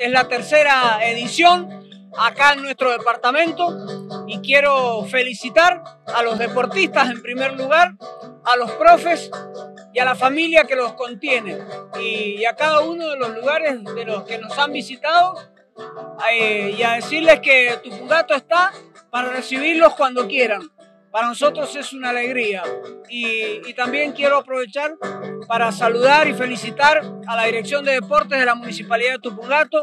Es la tercera edición acá en nuestro departamento y quiero felicitar a los deportistas en primer lugar, a los profes y a la familia que los contiene y, a cada uno de los lugares de los que nos han visitado eh, y a decirles que tu jugato está para recibirlos cuando quieran. Para nosotros es una alegría y, también quiero aprovechar para saludar y felicitar a la Dirección de Deportes de la Municipalidad de Tupungato,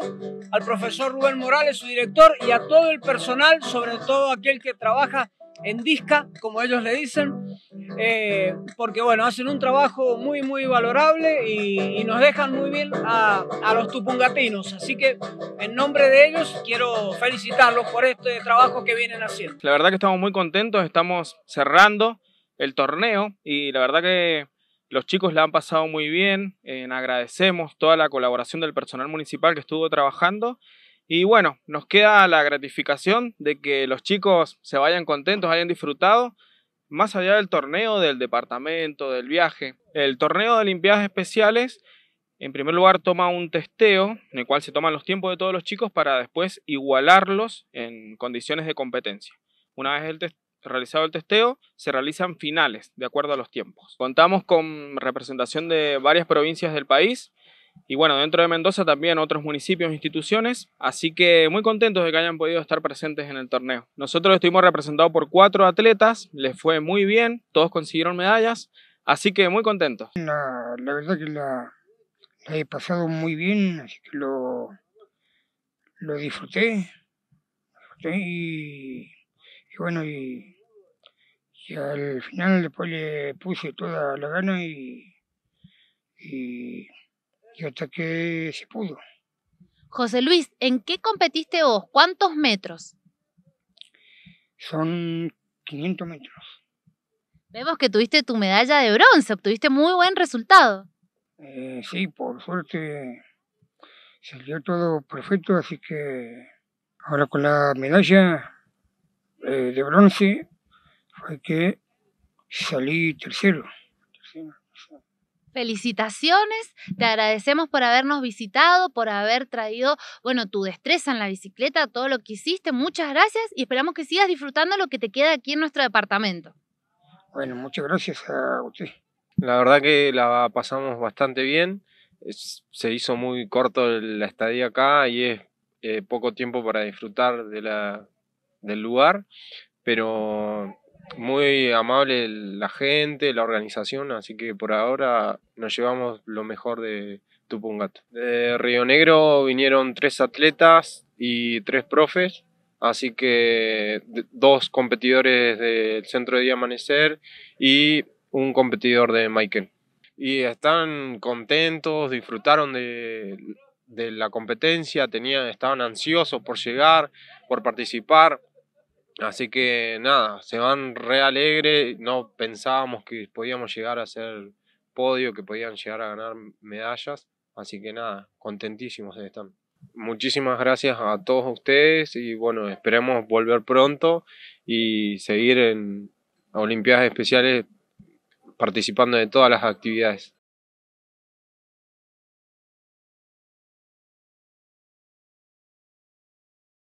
al profesor Rubén Morales, su director, y a todo el personal, sobre todo aquel que trabaja en DISCA, como ellos le dicen, eh, porque bueno, hacen un trabajo muy, muy valorable y, nos dejan muy bien a, los tupungatinos. Así que en nombre de ellos quiero felicitarlos por este trabajo que vienen haciendo. La verdad que estamos muy contentos, estamos cerrando el torneo y la verdad que los chicos la han pasado muy bien. Eh, agradecemos toda la colaboración del personal municipal que estuvo trabajando. Y bueno, nos queda la gratificación de que los chicos se vayan contentos, hayan disfrutado más allá del torneo del departamento, del viaje. El torneo de Olimpiadas Especiales, en primer lugar, toma un testeo en el cual se toman los tiempos de todos los chicos para después igualarlos en condiciones de competencia. Una vez realizado el testeo, se realizan finales de acuerdo a los tiempos. Contamos con representación de varias provincias del país y bueno, dentro de Mendoza también otros municipios, e instituciones, así que muy contentos de que hayan podido estar presentes en el torneo. Nosotros estuvimos representados por cuatro atletas, les fue muy bien, todos consiguieron medallas, así que muy contentos. La, la verdad que la, he pasado muy bien, así que lo, disfruté, y, bueno, y, al final después le puse toda la gana y y hasta que se pudo. José Luis, ¿en qué competiste vos? ¿Cuántos metros? Son 500 metros. Vemos que tuviste tu medalla de bronce, obtuviste muy buen resultado. Eh, sí, por suerte salió todo perfecto, así que ahora con la medalla eh, de bronce fue que salí tercero. tercero, tercero. Felicitaciones, te agradecemos por habernos visitado, por haber traído, bueno, tu destreza en la bicicleta, todo lo que hiciste, muchas gracias y esperamos que sigas disfrutando lo que te queda aquí en nuestro departamento. Bueno, muchas gracias a usted. La verdad que la pasamos bastante bien, se hizo muy corto la estadía acá y es eh, poco tiempo para disfrutar del lugar, pero muy amable la gente, la organización, así que por ahora nos llevamos lo mejor de Tupungato. De Río Negro vinieron tres atletas y tres profes, así que dos competidores del Centro de Día Amanecer y un competidor de Michael. Y están contentos, disfrutaron de, la competencia, tenían, estaban ansiosos por llegar, por participar Así que nada, se van re no pensábamos que podíamos llegar a ser podio, que podían llegar a ganar medallas, así que nada, contentísimos están. Muchísimas gracias a todos ustedes y bueno, esperemos volver pronto y seguir en Olimpiadas Especiales participando de todas las actividades.